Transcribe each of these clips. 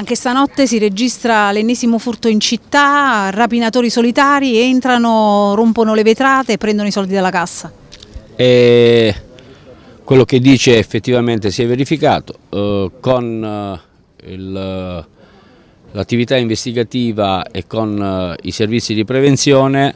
Anche stanotte si registra l'ennesimo furto in città, rapinatori solitari entrano, rompono le vetrate e prendono i soldi dalla cassa. E quello che dice effettivamente si è verificato eh, con eh, l'attività investigativa e con eh, i servizi di prevenzione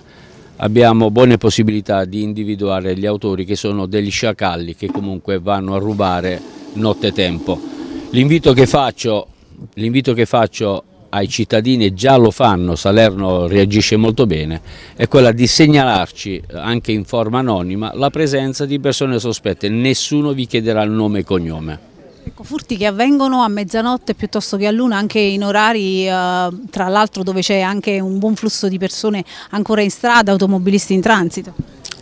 abbiamo buone possibilità di individuare gli autori che sono degli sciacalli che comunque vanno a rubare nottetempo. L'invito che faccio l'invito che faccio ai cittadini già lo fanno, Salerno reagisce molto bene, è quella di segnalarci eh, anche in forma anonima la presenza di persone sospette, nessuno vi chiederà il nome e cognome. Ecco, furti che avvengono a mezzanotte piuttosto che a luna, anche in orari eh, tra l'altro dove c'è anche un buon flusso di persone ancora in strada, automobilisti in transito.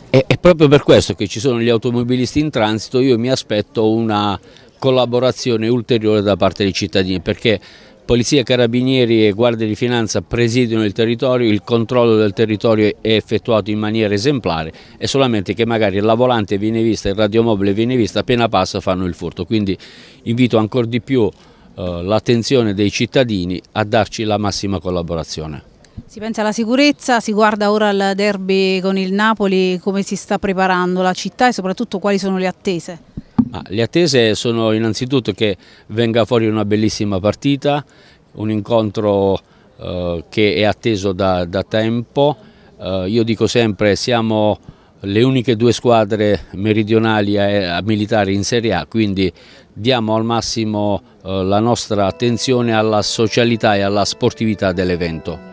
È, è proprio per questo che ci sono gli automobilisti in transito, io mi aspetto una collaborazione ulteriore da parte dei cittadini perché Polizia, Carabinieri e Guardia di Finanza presidono il territorio, il controllo del territorio è effettuato in maniera esemplare e solamente che magari la volante viene vista, il radiomobile viene vista, appena passa fanno il furto. Quindi invito ancora di più eh, l'attenzione dei cittadini a darci la massima collaborazione. Si pensa alla sicurezza, si guarda ora al derby con il Napoli, come si sta preparando la città e soprattutto quali sono le attese? Ma le attese sono innanzitutto che venga fuori una bellissima partita, un incontro eh, che è atteso da, da tempo. Eh, io dico sempre siamo le uniche due squadre meridionali a, a militari in Serie A, quindi diamo al massimo eh, la nostra attenzione alla socialità e alla sportività dell'evento.